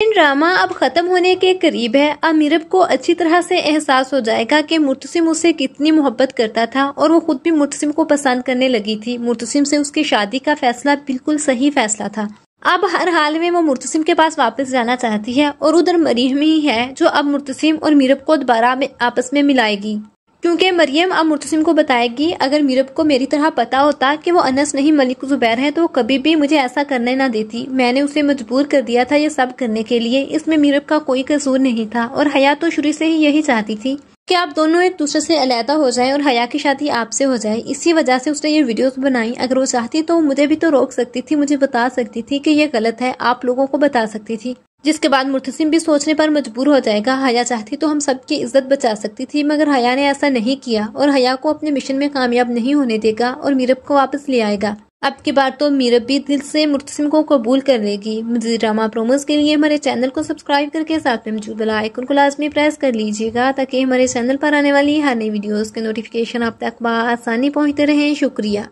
लेकिन ड्रामा अब खत्म होने के करीब है अब मीरब को अच्छी तरह से एहसास हो जाएगा कि मुर्तसिम उसे कितनी मोहब्बत करता था और वो खुद भी मुर्तसिम को पसंद करने लगी थी मुर्तसिम से उसकी शादी का फैसला बिल्कुल सही फैसला था अब हर हाल में वो मुर्तसिम के पास वापस जाना चाहती है और उधर मरीम ही है जो अब मुर्तसिम और मीरब को दोबारा आपस में मिलाएगी क्योंकि मरियम अब मुतसिम को बताएगी अगर मीरब को मेरी तरह पता होता कि वो अनस नहीं मलिक ज़ुबैर है तो वो कभी भी मुझे ऐसा करने ना देती मैंने उसे मजबूर कर दिया था ये सब करने के लिए इसमें मीरब का कोई कसूर नहीं था और हया तो शुरू से ही यही चाहती थी कि आप दोनों एक दूसरे से अलहदा हो जाए और हया की शादी आपसे हो जाए इसी वजह से उसने ये वीडियोस बनाई अगर वो चाहती तो मुझे भी तो रोक सकती थी मुझे बता सकती थी कि ये गलत है आप लोगों को बता सकती थी जिसके बाद मुर्तसिम भी सोचने पर मजबूर हो जाएगा हया चाहती तो हम सबकी इज्जत बचा सकती थी मगर हया ने ऐसा नहीं किया और हया को अपने मिशन में कामयाब नहीं होने देगा और मीरब को वापस ले आएगा अब की बार तो मीरब भी दिल से मुर्तसिम को कबूल कर लेगी मजीद ड्रामा प्रोमोज के लिए हमारे चैनल को सब्सक्राइब करके साथ में मौजूद आइकन को लाजमी प्रेस कर लीजिएगा ताकि हमारे चैनल पर आने वाली हर नई वीडियोज के नोटिफिकेशन आप तक आसानी पहुँचते रहे शुक्रिया